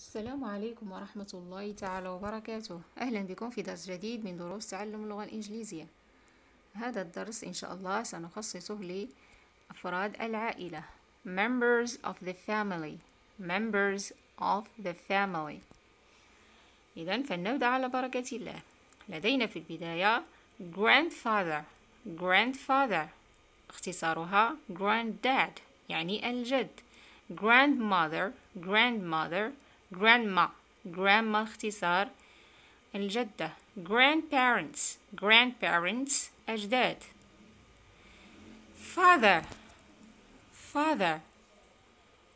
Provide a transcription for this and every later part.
السلام عليكم ورحمة الله تعالى وبركاته أهلا بكم في درس جديد من دروس تعلم اللغة الإنجليزية هذا الدرس إن شاء الله سنخصصه لأفراد العائلة members of the family members of the family إذا فلنبدأ على بركة الله لدينا في البداية grandfather grandfather اختصارها granddad يعني الجد grandmother grandmother grandma grandma اختصار الجدة grandparents grandparents أجداد father father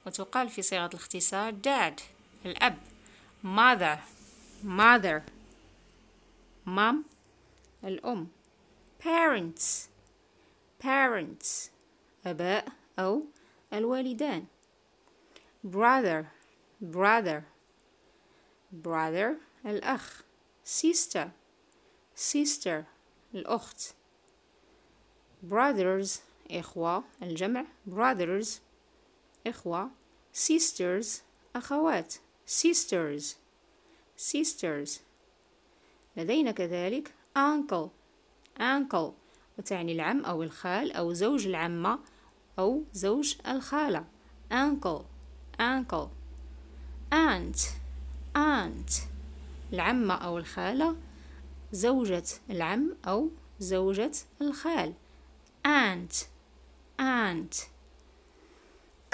وتقال في صيغة الاختصار dad الأب mother mother mom الأم parents parents أباء أو الوالدان brother brother brother الأخ sister sister الأخت brothers إخوة الجمع brothers إخوة sisters أخوات sisters sisters لدينا كذلك uncle uncle وتعني العم أو الخال أو زوج العمة أو زوج الخالة uncle uncle aunt aunt العمة أو الخالة زوجة العم أو زوجة الخال aunt aunt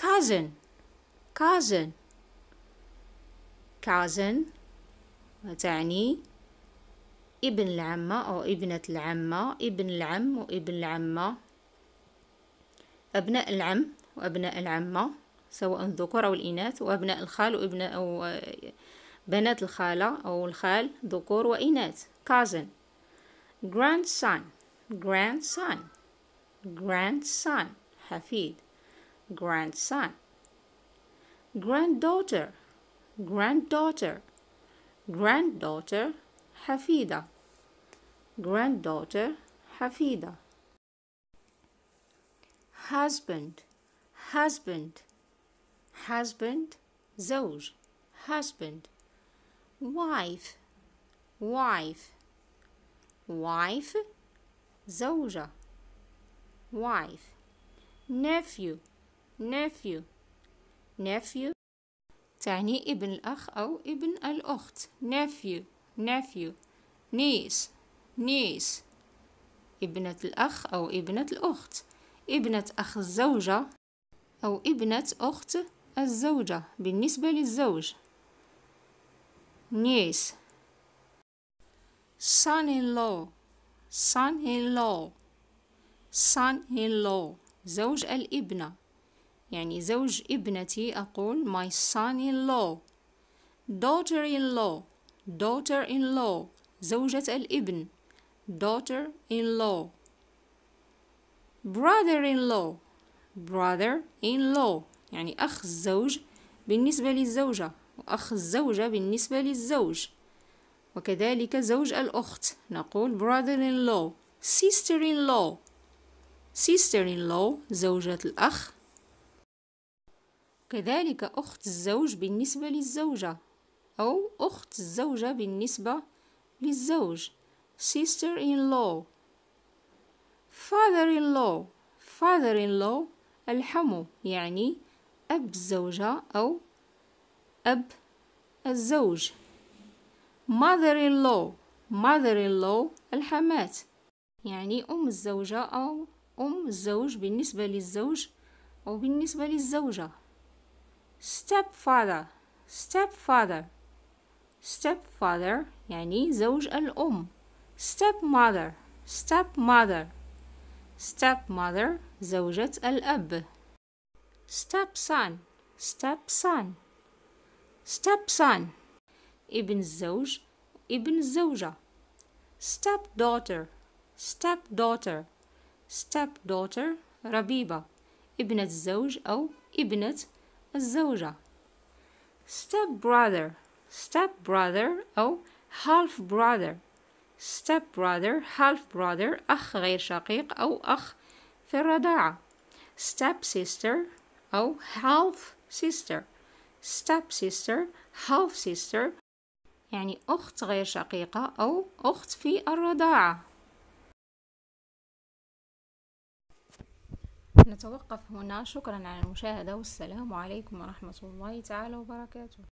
cousin cousin cousin وتعني ابن العمة أو ابنة العمة ابن العم وابن العمة أبناء العم وأبناء العمة سواء الذكور أو الإناث وأبناء الخال وابناء أو بنات الخالة أو الخال ذكور وإناث cousin grandson grandson grandson حفيد grandson granddaughter granddaughter granddaughter حفيدة granddaughter حفيدة husband husband husband زوج husband wife wife wife زوجة wife nephew nephew nephew تعني ابن الأخ أو ابن الأخت nephew nephew niece niece ابنة الأخ أو ابنة الأخت ابنة أخ الزوجة أو ابنة أخت الزوجة بالنسبة للزوج niece son-in-law son-in-law son-in-law زوج الابنة يعني زوج ابنتي أقول my son-in-law daughter-in-law daughter-in-law زوجة الابن daughter-in-law brother-in-law brother-in-law يعني أخ الزوج بالنسبة للزوجة وأخ الزوجة بالنسبة للزوج وكذلك زوج الأخت نقول brother-in-law sister-in-law sister-in-law زوجة الأخ كذلك أخت الزوج بالنسبة للزوجة أو أخت الزوجة بالنسبة للزوج sister-in-law father-in-law father-in-law الحمو يعني أب الزوجة أو أب الزوج mother-in-law mother-in-law law الحمات يعني أم الزوجة أو أم الزوج بالنسبة للزوج أو بالنسبة للزوجة stepfather stepfather stepfather يعني زوج الأم stepmother stepmother stepmother زوجة الأب stepson stepson step son ابن الزوج ابن الزوجة step daughter step daughter step daughter ربيبة ابنة الزوج أو ابنة الزوجة step brother step brother أو half brother step brother half brother أخ غير شقيق أو أخ في الرضاعة step sister أو half sister step sister half sister يعني أخت غير شقيقة أو أخت في الرضاعة نتوقف هنا شكرا على المشاهدة والسلام عليكم ورحمة الله تعالى وبركاته